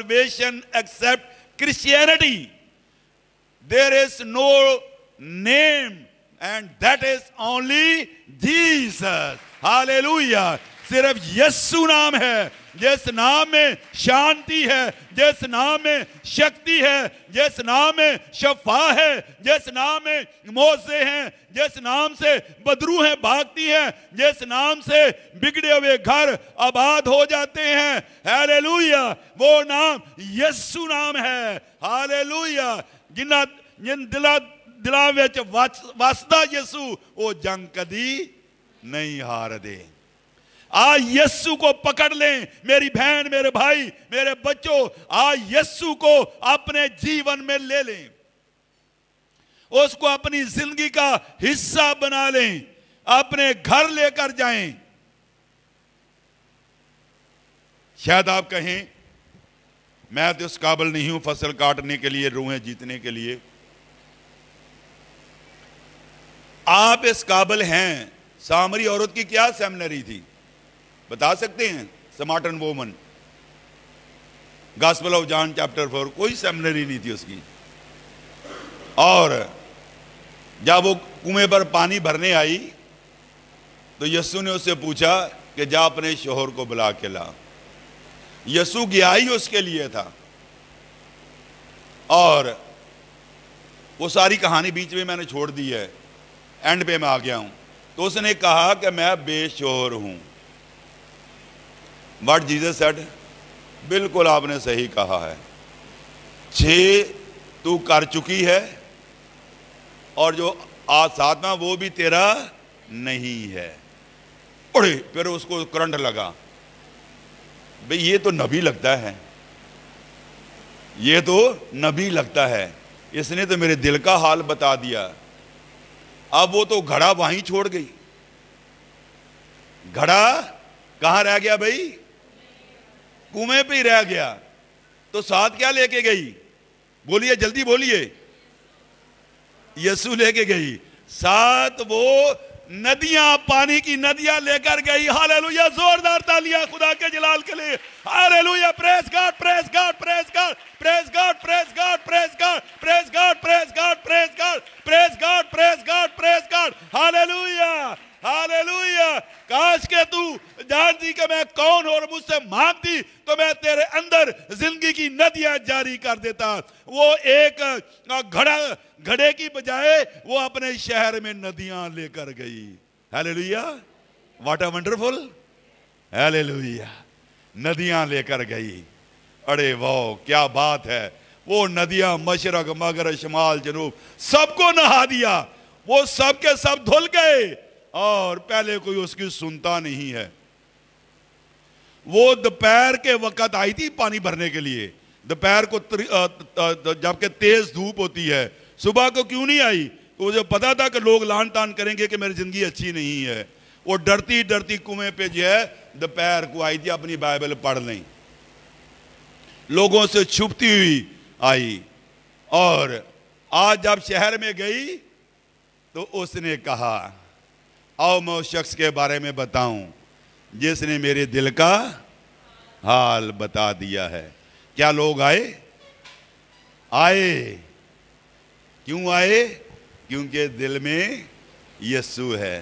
salvation except Christianity. There is no name, and that is only Jesus. Hallelujah. Sirf Yesu naam hai. जिस नाम में शांति है जिस नाम में शक्ति है जिस नाम में शफा है जिस नाम में मोजे हैं जिस नाम से बदरू है भागती हैं जिस नाम से बिगड़े हुए घर आबाद हो जाते हैं हरे वो नाम यस्सु नाम है हरे लुया जिन्ना जिन दिला दिला ਵਿੱਚ यसु वो जंग कदी नहीं हार दे आज यस्सु को पकड़ लें मेरी बहन मेरे भाई मेरे बच्चों आज यस्सु को अपने जीवन में ले लें उसको अपनी जिंदगी का हिस्सा बना लें अपने घर लेकर जाएं शायद आप कहें मैं तो उस काबल नहीं हूं फसल काटने के लिए रूहें जीतने के लिए आप इस काबल हैं सामरी औरत की क्या सेमिनरी थी बता सकते हैं Samaritan woman gospel of John chapter four कोई सेमिनरी नहीं थी उसकी और जब वो कुएं पर पानी भरने आई तो यस्सु ने उससे पूछा कि जा अपने शोहर को बुला के ला यस्सु गया ही उसके लिए था और वो सारी कहानी बीच में मैंने छोड़ दी है एंड पे मैं आ गया हूं तो उसने कहा कि मैं बेशोहर हूं बट जीजस सेट बिल्कुल आपने सही कहा है छ तू कर चुकी है और जो आज सातवा वो भी तेरा नहीं है उड़े फिर उसको करंट लगा भाई ये तो नबी लगता है ये तो नबी लगता है इसने तो मेरे दिल का हाल बता दिया अब वो तो घड़ा वहीं छोड़ गई घड़ा कहाँ रह गया भाई कुएं पे ही रह गया तो साथ क्या लेके गई बोलिए जल्दी बोलिए यसु लेके गई साथ वो नदियां पानी की नदियां लेकर गई हाल लोहिया जोरदार तालियां खुदा के जलाल के लिए hallelujah praise God praise God praise God praise God praise God praise God praise God praise God praise God praise God praise God praise God hallelujah हाले काश के तू जानती कि मैं कौन और मुझसे मांगती तो मैं तेरे अंदर जिंदगी की नदियां जारी कर देता वो एक घड़ा घड़े की बजाय वो अपने शहर में नदियां लेकर गई हेले लुया वाट वंडरफुल हेले नदियां लेकर गई अरे वाह क्या बात है वो नदियां मशरक मगर शमाल जनूब सबको नहा दिया वो सबके सब धुल गए और पहले कोई उसकी सुनता नहीं है वो दोपहर के वक्त आई थी पानी भरने के लिए दोपहर को जबकि तेज धूप होती है सुबह को क्यों नहीं आई तो मुझे पता था कि लोग लान तान करेंगे कि मेरी ज़िंदगी अच्छी नहीं है वो डरती डरती कुएं पे जो है दोपहर को आई थी अपनी बाइबल पढ़ लें लोगों से छुपती हुई आई और आज जब शहर में गई तो उसने कहा आओ मैं उस शख्स के बारे में बताऊं जिसने मेरे दिल का हाल बता दिया है क्या लोग आए आए क्यों आए क्योंकि दिल में यस्सु है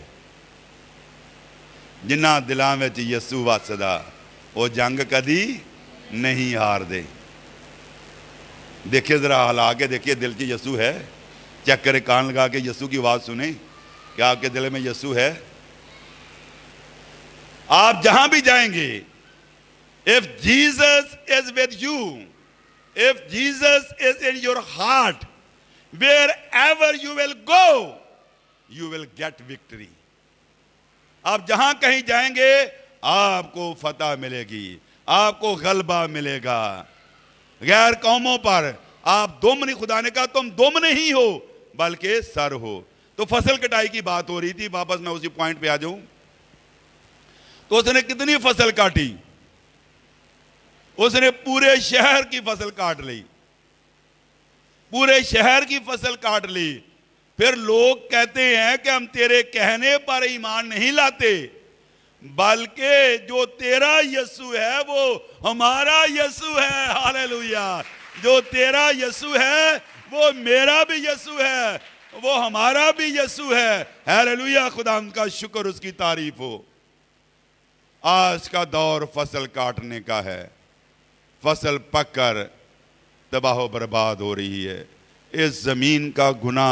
जिन्ना दिलों में यस्सु वसदा वो जंग कभी नहीं हार दे देखिए जरा हिला के देखिए दिल की यस्सु है चक्कर कान लगा के यस्सु की आवाज़ सुने क्या आपके दिल में यसु है आप जहां भी जाएंगे if Jesus is with you if Jesus is in your heart wherever you will go you will get victory आप जहां कहीं जाएंगे आपको फतह मिलेगी आपको गलबा मिलेगा गैर कौमों पर आप दोमनी खुदा ने कहा तुम दोमने ही हो बल्कि सर हो तो फसल कटाई की बात हो रही थी वापस मैं उसी पॉइंट पे आ जाऊं तो उसने कितनी फसल काटी उसने पूरे शहर की फसल काट ली पूरे शहर की फसल काट ली फिर लोग कहते हैं कि हम तेरे कहने पर ईमान नहीं लाते बल्कि जो तेरा यसु है वो हमारा यसु है हाल जो तेरा यसु है वो मेरा भी यसु है वो हमारा भी यसु है हैलुया खुदा का शुक्र उसकी तारीफ हो आज का दौर फसल काटने का है फसल पककर तबाह बर्बाद हो रही है इस ज़मीन का गुना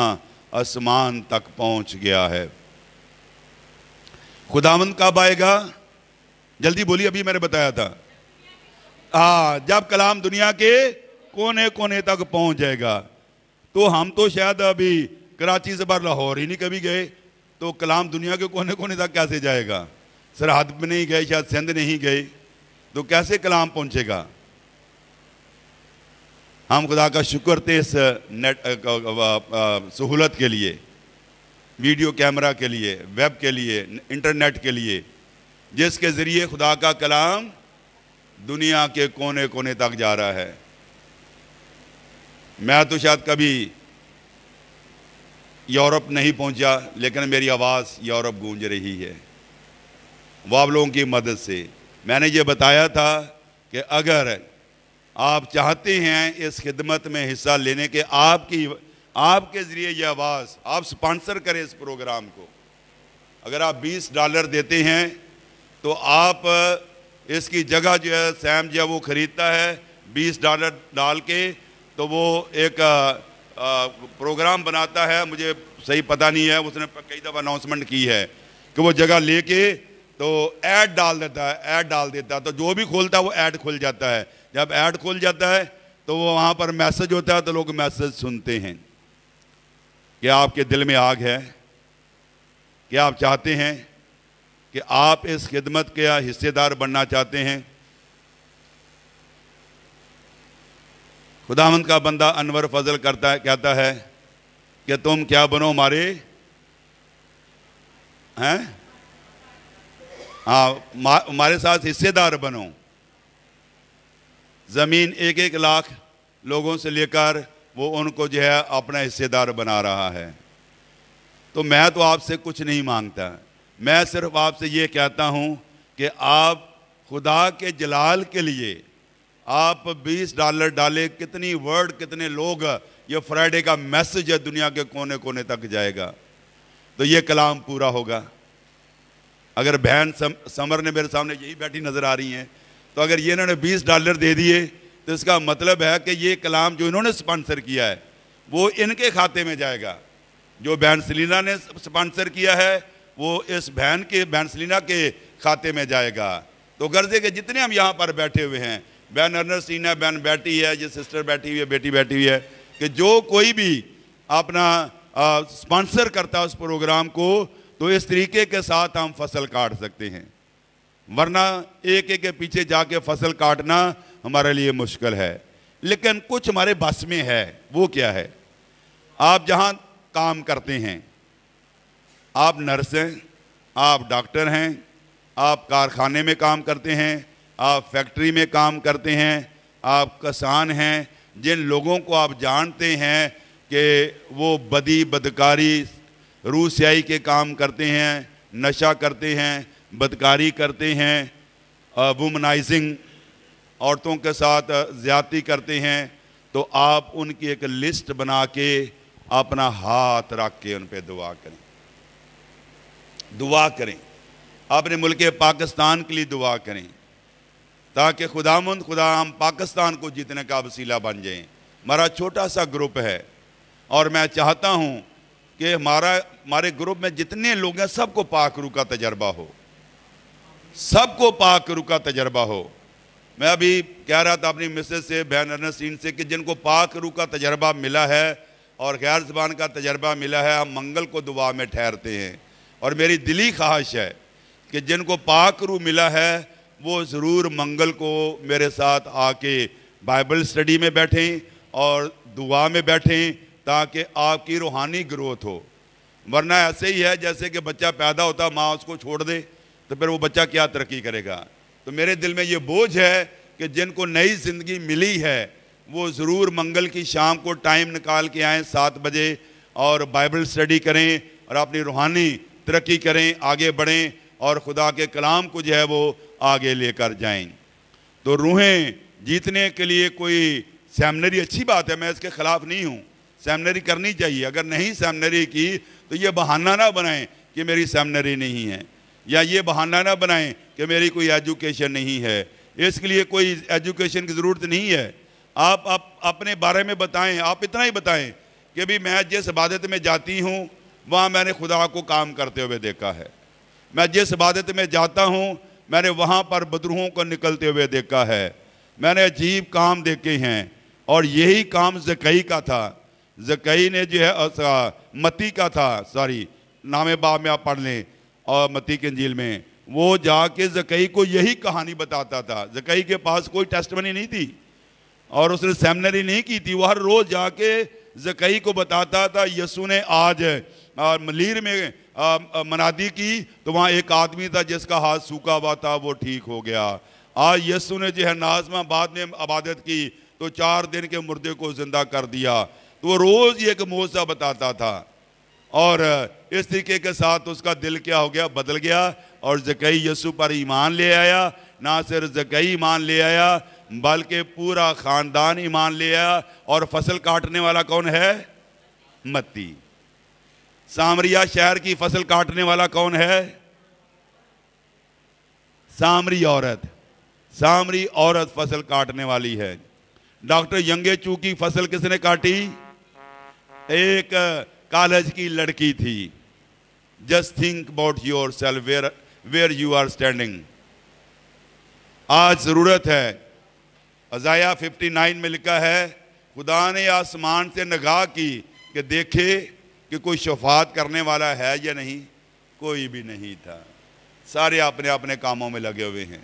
आसमान तक पहुंच गया है खुदामंद कब आएगा जल्दी बोली अभी मैंने बताया था हा जब कलाम दुनिया के कोने कोने तक पहुंच जाएगा तो हम तो शायद अभी कराची से बाहर लाहौर ही नहीं कभी गए तो कलाम दुनिया के कोने कोने तक कैसे जाएगा सरहद में नहीं गए शायद सिंध नहीं गए तो कैसे कलाम पहुंचेगा हम खुदा का शुक्र थे इस नेट सहूलत के लिए वीडियो कैमरा के लिए वेब के लिए इंटरनेट के लिए जिसके ज़रिए खुदा का कलाम दुनिया के कोने कोने तक जा रहा है मैं तो शायद कभी यूरोप नहीं पहुंचा लेकिन मेरी आवाज़ यूरोप गूंज रही है वो आप लोगों की मदद से मैंने ये बताया था कि अगर आप चाहते हैं इस खिदमत में हिस्सा लेने के आपकी आपके ज़रिए यह आवाज़ आप स्पॉन्सर करें इस प्रोग्राम को अगर आप 20 डॉलर देते हैं तो आप इसकी जगह जो है सैम जो है वो ख़रीदता है 20 डॉलर डाल के तो वो एक प्रोग्राम बनाता है मुझे सही पता नहीं है उसने कई दफ़ा अनाउंसमेंट की है कि वो जगह लेके तो ऐड डाल देता है ऐड डाल देता है तो जो भी खोलता है वो ऐड खुल जाता है जब ऐड खुल जाता है तो वो वहाँ पर मैसेज होता है तो लोग मैसेज सुनते हैं कि आपके दिल में आग है कि आप चाहते हैं कि आप इस खिदमत के हिस्सेदार बनना चाहते हैं खुदावंत का बंदा अनवर फजल करता है कहता है कि तुम क्या बनो हमारे हैं हाँ हमारे साथ हिस्सेदार बनो ज़मीन एक एक लाख लोगों से लेकर वो उनको जो है अपना हिस्सेदार बना रहा है तो मैं तो आपसे कुछ नहीं मांगता मैं सिर्फ आपसे ये कहता हूँ कि आप खुदा के जलाल के लिए आप 20 डॉलर डाले कितनी वर्ड कितने लोग ये फ्राइडे का मैसेज है दुनिया के कोने कोने तक जाएगा तो ये कलाम पूरा होगा अगर बहन सम, समर ने मेरे सामने यही बैठी नज़र आ रही हैं तो अगर ये इन्होंने 20 डॉलर दे दिए तो इसका मतलब है कि ये कलाम जो इन्होंने स्पॉन्सर किया है वो इनके खाते में जाएगा जो बहन सलीना ने स्पॉन्सर किया है वो इस बहन के बहन सलीना के खाते में जाएगा तो गर्जे के जितने हम यहाँ पर बैठे हुए हैं बहन है बहन बैठी है ये सिस्टर बैठी हुई है बेटी बैठी हुई है कि जो कोई भी अपना स्पॉन्सर करता है उस प्रोग्राम को तो इस तरीके के साथ हम फसल काट सकते हैं वरना एक एक के पीछे जाके फसल काटना हमारे लिए मुश्किल है लेकिन कुछ हमारे बस में है वो क्या है आप जहाँ काम करते हैं आप नर्स हैं आप डॉक्टर हैं आप कारखाने में काम करते हैं आप फैक्ट्री में काम करते हैं आप किसान हैं जिन लोगों को आप जानते हैं कि वो बदी बदकारी रूसियाई के काम करते हैं नशा करते हैं बदकारी करते हैं वुमनाइजिंग औरतों के साथ ज़्यादती करते हैं तो आप उनकी एक लिस्ट बना के अपना हाथ रख के उन पर दुआ करें दुआ करें अपने मुल्क पाकिस्तान के लिए दुआ करें ताकि खुदामंद खुदा हम पाकिस्तान को जीतने का वसीला बन जाएं हमारा छोटा सा ग्रुप है और मैं चाहता हूँ कि हमारा हमारे ग्रुप में जितने लोग हैं सबको पाखरू का तजर्बा हो सबको रू का तजर्बा हो मैं अभी कह रहा था अपनी मिसेज से बहन अरसिन से कि जिनको रू का तजर्बा मिला है और गैर जबान का तजर्बा मिला है हम मंगल को दुआ में ठहरते हैं और मेरी दिली ख्वाहिश है कि जिनको रू मिला है वो ज़रूर मंगल को मेरे साथ आके बाइबल स्टडी में बैठें और दुआ में बैठें ताकि आपकी रूहानी ग्रोथ हो वरना ऐसे ही है जैसे कि बच्चा पैदा होता माँ उसको छोड़ दे तो फिर वो बच्चा क्या तरक्की करेगा तो मेरे दिल में ये बोझ है कि जिनको नई ज़िंदगी मिली है वो ज़रूर मंगल की शाम को टाइम निकाल के आएँ सात बजे और बाइबल स्टडी करें और अपनी रूहानी तरक्की करें आगे बढ़ें और खुदा के कलाम को जो है वो आगे लेकर जाएं तो रूहें जीतने के लिए कोई सेमनरी अच्छी बात है मैं इसके ख़िलाफ़ नहीं हूँ सेमनरी करनी चाहिए अगर नहीं सेमनरी की तो ये बहाना ना बनाएं कि मेरी सेमनरी नहीं है या ये बहाना ना बनाएं कि मेरी कोई एजुकेशन नहीं है इसके लिए कोई एजुकेशन की ज़रूरत नहीं है आप, आप अपने बारे में बताएं आप इतना ही बताएं कि भी मैं जिस इबादत में जाती हूँ वहाँ मैंने खुदा को काम करते हुए देखा है मैं जिस इबादत में जाता हूँ मैंने वहाँ पर बदरूहों को निकलते हुए देखा है मैंने अजीब काम देखे हैं और यही काम जकई का था जकई ने जो है मती का था सॉरी नामे बाब में आप पढ़ लें और मती के झील में वो जाके जकई को यही कहानी बताता था जकई के पास कोई टेस्ट बनी नहीं थी और उसने सेमिनरी नहीं की थी वो हर रोज़ जाके जकई को बताता था यसु ने आज मलिर में मनादी की तो वहाँ एक आदमी था जिसका हाथ सूखा हुआ था वो ठीक हो गया आज यस्सु ने जो है नाजमाबाद में आबादत की तो चार दिन के मुर्दे को ज़िंदा कर दिया तो वो रोज़ ये एक मोजा बताता था और इस तरीके के साथ उसका दिल क्या हो गया बदल गया और जकई यसु पर ईमान ले आया ना सिर्फ जकई ईमान ले आया बल्कि पूरा ख़ानदान ईमान ले आया और फसल काटने वाला कौन है मत्ती सामरिया शहर की फसल काटने वाला कौन है सामरी औरत सामरी औरत फसल काटने वाली है डॉक्टर यंगे चू की फसल किसने काटी एक कॉलेज की लड़की थी just think about yourself where where you are standing आज ज़रूरत है अजाया 59 में लिखा है खुदा ने आसमान से नगाह की कि देखे कि कोई शफात करने वाला है या नहीं कोई भी नहीं था सारे अपने अपने कामों में लगे हुए हैं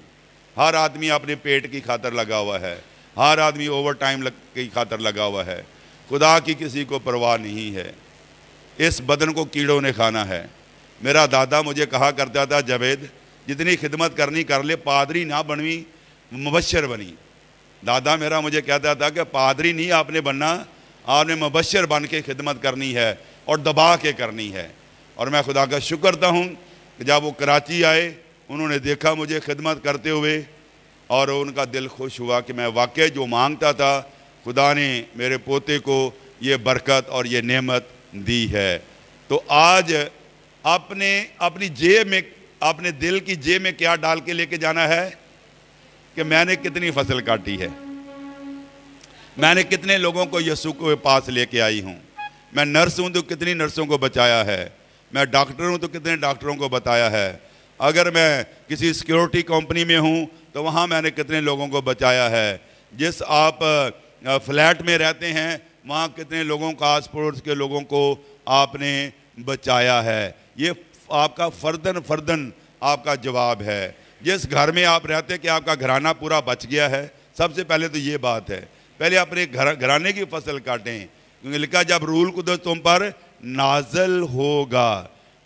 हर आदमी अपने पेट की खातर लगा हुआ है हर आदमी ओवर टाइम लग, की खातर लगा हुआ है खुदा की किसी को परवाह नहीं है इस बदन को कीड़ों ने खाना है मेरा दादा मुझे कहा करता था जवेद जितनी खिदमत करनी कर ले पादरी ना बनवी मुबशर बनी दादा मेरा मुझे कहता था कि पादरी नहीं आपने बनना आपने मुबशर बन के खिदमत करनी है और दबा के करनी है और मैं खुदा का शुक्रता हूँ कि जब वो कराची आए उन्होंने देखा मुझे खिदमत करते हुए और उनका दिल खुश हुआ कि मैं वाकई जो मांगता था खुदा ने मेरे पोते को ये बरकत और ये नेमत दी है तो आज आपने अपनी जेब में अपने दिल की जेब में क्या डाल के लेके जाना है कि मैंने कितनी फसल काटी है मैंने कितने लोगों को यसु के पास लेके आई हूँ मैं नर्स हूँ तो कितनी नर्सों को बचाया है मैं डॉक्टर हूँ तो कितने डॉक्टरों को बताया है अगर मैं किसी सिक्योरिटी कंपनी में हूँ तो वहाँ मैंने कितने लोगों को बचाया है जिस आप फ्लैट में रहते हैं वहाँ कितने लोगों का आस पड़ोस के लोगों को आपने बचाया है ये आपका फर्दन फर्दन आपका जवाब है जिस घर में आप रहते कि आपका घराना पूरा बच गया है सबसे पहले तो ये बात है पहले अपने घर घराने की फसल काटें क्योंकि लिखा जब रूल कुदस तो तुम पर नाजल होगा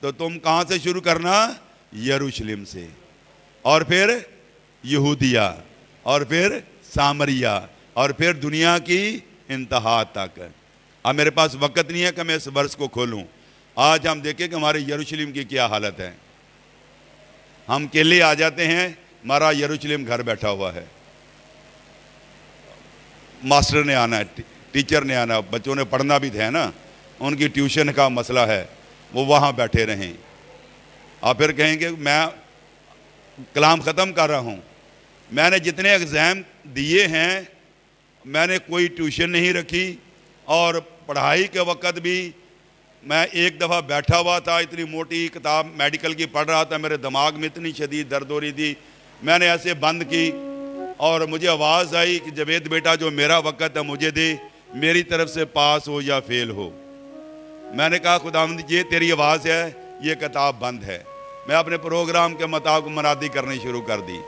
तो तुम कहाँ से शुरू करना यरूशलेम से और फिर यहूदिया और फिर सामरिया और फिर दुनिया की इंतहा तक अब मेरे पास वक्त नहीं है कि मैं इस वर्ष को खोलूं आज हम देखें कि हमारे यरूशलेम की क्या हालत है हम केले आ जाते हैं हमारा यरूशलेम घर बैठा हुआ है मास्टर ने आना है टीचर ने आना बच्चों ने पढ़ना भी था ना उनकी ट्यूशन का मसला है वो वहाँ बैठे रहें आप फिर कहेंगे मैं कलाम ख़त्म कर रहा हूँ मैंने जितने एग्ज़ाम दिए हैं मैंने कोई ट्यूशन नहीं रखी और पढ़ाई के वक़्त भी मैं एक दफ़ा बैठा हुआ था इतनी मोटी किताब मेडिकल की पढ़ रहा था मेरे दिमाग में इतनी शदीद दर्द हो रही थी मैंने ऐसे बंद की और मुझे आवाज़ आई कि जवेद बेटा जो मेरा वक़्त है मुझे दे मेरी तरफ से पास हो या फेल हो मैंने कहा खुदामंद ये तेरी आवाज़ है ये किताब बंद है मैं अपने प्रोग्राम के मुताबिक मनादी करनी शुरू कर दी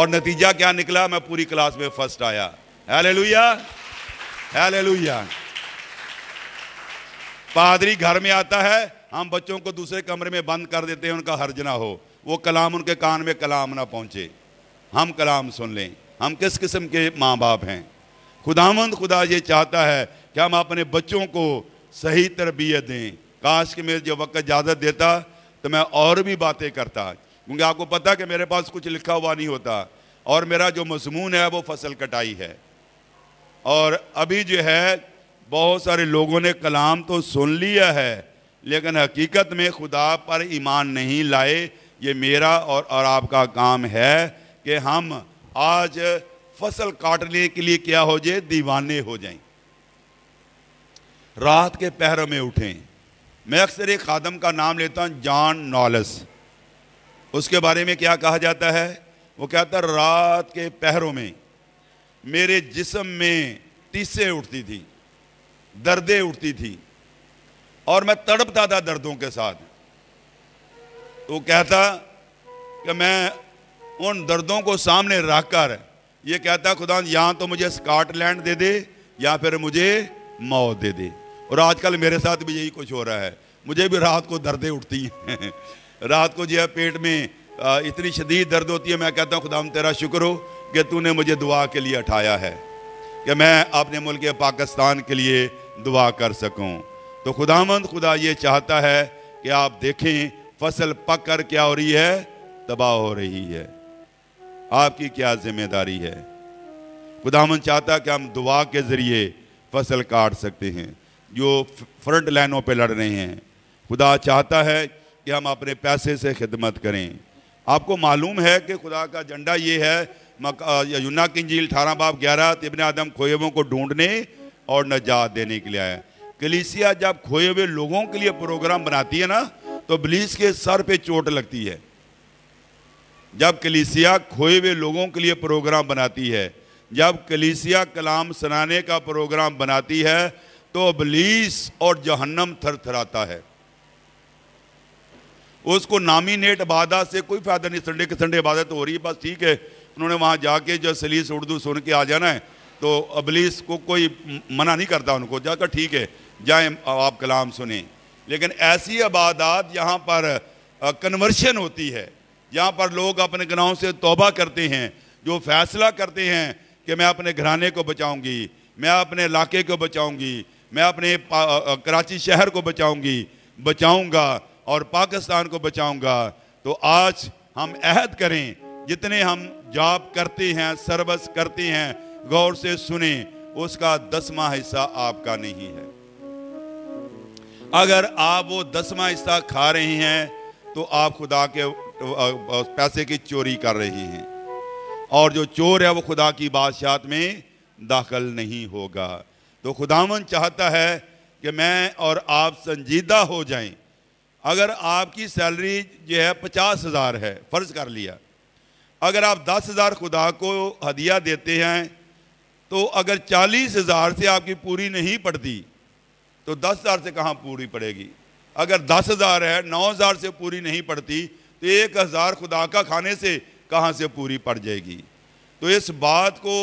और नतीजा क्या निकला मैं पूरी क्लास में फर्स्ट आया ले लुया पादरी घर में आता है हम बच्चों को दूसरे कमरे में बंद कर देते हैं उनका हर्ज ना हो वो कलाम उनके कान में कलाम ना पहुंचे हम कलाम सुन लें हम किस किस्म के माँ बाप हैं खुदावंद खुदा ये चाहता है कि हम अपने बच्चों को सही तरबियत दें काश कि मेरे जो वक्त इजाज़त देता तो मैं और भी बातें करता क्योंकि आपको पता कि मेरे पास कुछ लिखा हुआ नहीं होता और मेरा जो मजमून है वो फसल कटाई है और अभी जो है बहुत सारे लोगों ने कलाम तो सुन लिया है लेकिन हकीकत में खुदा पर ईमान नहीं लाए ये मेरा और, और आपका काम है कि हम आज फसल काटने के लिए क्या हो जाए दीवाने हो जाएं रात के पहरों में उठें मैं अक्सर एक खादम का नाम लेता हूँ जॉन नॉलस उसके बारे में क्या कहा जाता है वो कहता है रात के पहरों में मेरे जिसम में टीसें उठती थी दर्दें उठती थी और मैं तड़पता था दर्दों के साथ वो कहता कि मैं उन दर्दों को सामने रखकर कर ये कहता है खुदा या तो मुझे स्कॉटलैंड दे दे या फिर मुझे मौत दे दे और आजकल मेरे साथ भी यही कुछ हो रहा है मुझे भी रात को दर्दें उठती हैं रात को जो है पेट में इतनी शदीद दर्द होती है मैं कहता हूँ खुदा तेरा शुक्र हो कि तूने मुझे दुआ के लिए उठाया है कि मैं अपने मुल्क पाकिस्तान के लिए दुआ कर सकूँ तो खुदामंद खुदा ये चाहता है कि आप देखें फसल पक कर क्या हो रही है तबाह हो रही है आपकी क्या जिम्मेदारी है खुदामन चाहता कि हम दुआ के ज़रिए फसल काट सकते हैं जो फ्रंट लाइनों पे लड़ रहे हैं खुदा चाहता है कि हम अपने पैसे से खिदमत करें आपको मालूम है कि खुदा का झंडा ये है युना की झील अठारह बाप ग्यारह तो इबन आदम खोए को ढूंढने और नजात देने के लिए आया कलीसिया जब खोए हुए लोगों के लिए प्रोग्राम बनाती है ना तो बलीस के सर पे चोट लगती है जब कलीसिया खोए हुए लोगों के लिए प्रोग्राम बनाती है जब कलीसिया कलाम सुनाने का प्रोग्राम बनाती है तो अबलीस और जहन्नम थर थराता है उसको नामिनेट इबादा से कोई फ़ायदा नहीं संडे के संडे इबादत तो हो रही है बस ठीक है उन्होंने वहाँ जाके जो सलीस उर्दू सुन के आ जाना है तो अबलीस को कोई मना नहीं करता उनको जाकर ठीक है जाए आप कलाम सुने लेकिन ऐसी आबादात यहाँ पर कन्वर्शन होती है यहाँ पर लोग अपने गुनाहों से तोबा करते हैं जो फैसला करते हैं कि मैं अपने घराने को बचाऊंगी मैं अपने इलाके को बचाऊंगी मैं अपने कराची शहर को बचाऊंगी बचाऊंगा और पाकिस्तान को बचाऊंगा तो आज हम अहद करें जितने हम जॉब करते हैं सर्वस करते हैं गौर से सुने उसका दसवा हिस्सा आपका नहीं है अगर आप वो दसवा हिस्सा खा रहे हैं तो आप खुदा के पैसे की चोरी कर रहे हैं और जो चोर है वो खुदा की बादशाहत में दाखिल नहीं होगा तो खुदावन चाहता है कि मैं और आप संजीदा हो जाएं अगर आपकी सैलरी जो है पचास हज़ार है फ़र्ज़ कर लिया अगर आप दस हज़ार खुदा को हदिया देते हैं तो अगर चालीस हज़ार से आपकी पूरी नहीं पड़ती तो दस हज़ार से कहाँ पूरी पड़ेगी अगर दस हज़ार है नौ हज़ार से पूरी नहीं पड़ती तो एक हज़ार खुदा का खाने से कहाँ से पूरी पड़ जाएगी तो इस बात को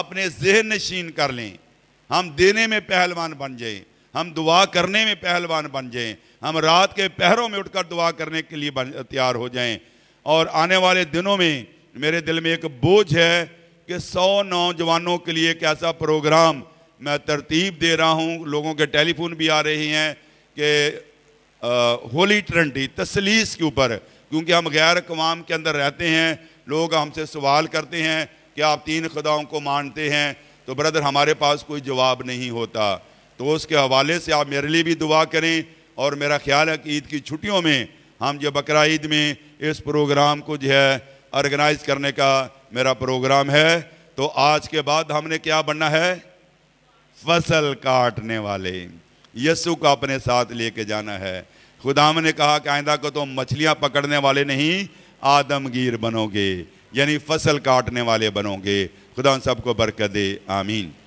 अपने जहन नशीन कर लें हम देने में पहलवान बन जाएं हम दुआ करने में पहलवान बन जाएं हम रात के पहरों में उठकर दुआ करने के लिए तैयार हो जाएं और आने वाले दिनों में मेरे दिल में एक बोझ है कि सौ नौजवानों के लिए एक ऐसा प्रोग्राम मैं तरतीब दे रहा हूँ लोगों के टेलीफोन भी आ रहे हैं कि होली ट्रंटी तसलीस के ऊपर क्योंकि हम गैर कवाम के अंदर रहते हैं लोग हमसे सवाल करते हैं कि आप तीन खुदाओं को मानते हैं तो ब्रदर हमारे पास कोई जवाब नहीं होता तो उसके हवाले से आप मेरे लिए भी दुआ करें और मेरा ख्याल है कि ईद की छुट्टियों में हम जो बकरा ईद में इस प्रोग्राम को जो है ऑर्गेनाइज करने का मेरा प्रोग्राम है तो आज के बाद हमने क्या बनना है फसल काटने वाले यस्सु को अपने साथ लेके जाना है खुदाम ने कहा कि आइंदा को तुम तो मछलियाँ पकड़ने वाले नहीं आदमगीर बनोगे यानी फसल काटने वाले बनोगे खुदा सबको बरकत दे आमीन